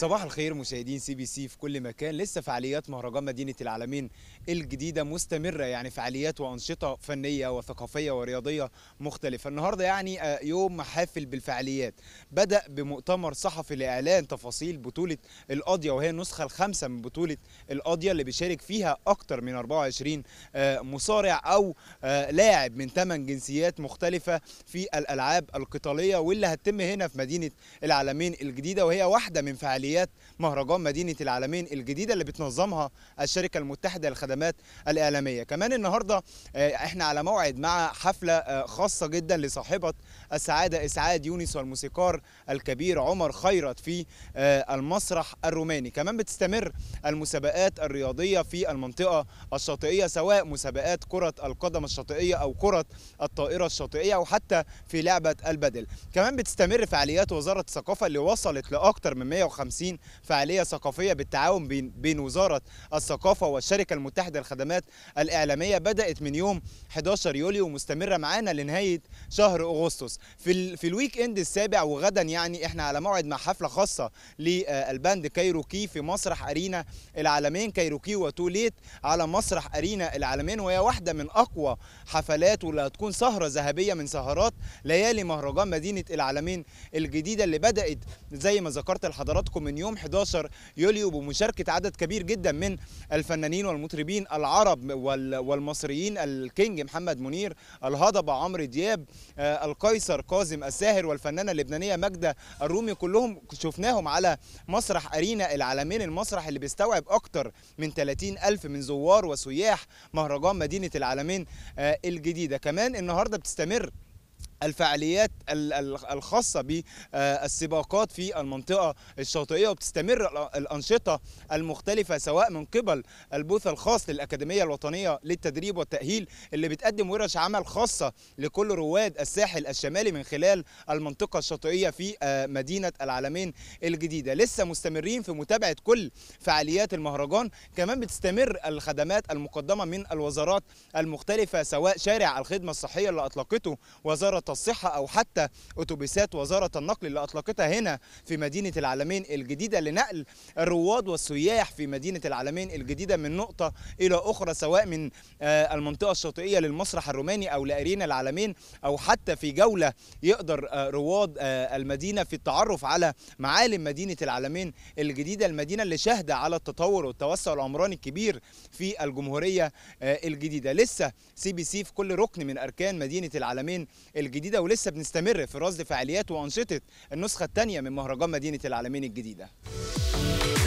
صباح الخير مشاهدين سي بي سي في كل مكان لسه فعاليات مهرجان مدينة العالمين الجديدة مستمرة يعني فعاليات وأنشطة فنية وثقافية ورياضية مختلفة النهاردة يعني آه، يوم حافل بالفعاليات بدأ بمؤتمر صحفي لإعلان تفاصيل بطولة القاضية وهي النسخة الخامسة من بطولة القاضية اللي بيشارك فيها أكتر من 24 آه، مصارع أو آه، لاعب من 8 جنسيات مختلفة في الألعاب القتالية واللي هتتم هنا في مدينة العالمين الجديدة وهي واحدة من فعاليات فعاليات مهرجان مدينة العالمين الجديدة اللي بتنظمها الشركة المتحدة للخدمات الإعلامية كمان النهاردة آه، احنا على موعد مع حفلة آه، خاصة جدا لصاحبة السعادة إسعاد يونس والموسيقار الكبير عمر خيرت في آه، المسرح الروماني كمان بتستمر المسابقات الرياضية في المنطقة الشاطئية سواء مسابقات كرة القدم الشاطئية أو كرة الطائرة الشاطئية أو حتى في لعبة البدل كمان بتستمر فعاليات وزارة الثقافة اللي وصلت لأكثر من 150 50 فعالية ثقافية بالتعاون بين وزارة الثقافة والشركة المتحدة للخدمات الإعلامية بدأت من يوم 11 يوليو ومستمرة معانا لنهاية شهر أغسطس في, في الويك إند السابع وغدا يعني إحنا على موعد مع حفلة خاصة للباند كايروكي في مسرح أرينا العالمين كايروكي وتوليت على مسرح أرينا العالمين وهي واحدة من أقوى حفلات واللي هتكون سهرة ذهبية من سهرات ليالي مهرجان مدينة العالمين الجديدة اللي بدأت زي ما ذكرت لحضراتكم لكم من يوم 11 يوليو بمشاركه عدد كبير جدا من الفنانين والمطربين العرب والمصريين الكينج محمد منير الهضبه عمرو دياب آه، القيصر كاظم الساهر والفنانه اللبنانيه ماجده الرومي كلهم شفناهم على مسرح ارينا العالمين المسرح اللي بيستوعب اكتر من 30 الف من زوار وسياح مهرجان مدينه العالمين آه، الجديده كمان النهارده بتستمر الفعاليات الخاصة بالسباقات في المنطقة الشاطئية وبتستمر الأنشطة المختلفة سواء من قبل البوث الخاص للأكاديمية الوطنية للتدريب والتأهيل اللي بتقدم ورش عمل خاصة لكل رواد الساحل الشمالي من خلال المنطقة الشاطئية في آه، مدينة العالمين الجديدة لسه مستمرين في متابعة كل فعاليات المهرجان كمان بتستمر الخدمات المقدمة من الوزارات المختلفة سواء شارع الخدمة الصحية اللي أطلقته وزارة الصحة أو حتى أتوبيسات وزارة النقل اللي أطلقتها هنا في مدينة العالمين الجديدة لنقل الرواد والسياح في مدينة العالمين الجديدة من نقطة إلى أخرى سواء من آه، المنطقة الشاطئية للمسرح الروماني أو لأرينا العالمين أو حتى في جولة يقدر آه، رواد آه، المدينة في التعرف على معالم مدينة العالمين الجديدة المدينة اللي شاهدة على التطور والتوسع العمراني الكبير في الجمهورية الجديدة لسه سي بي سي في كل ركن من أركان مدينة العالمين الجديدة الجديدة ولسه بنستمر في رصد فعاليات وأنشطة النسخة الثانية من مهرجان مدينة العالمين الجديدة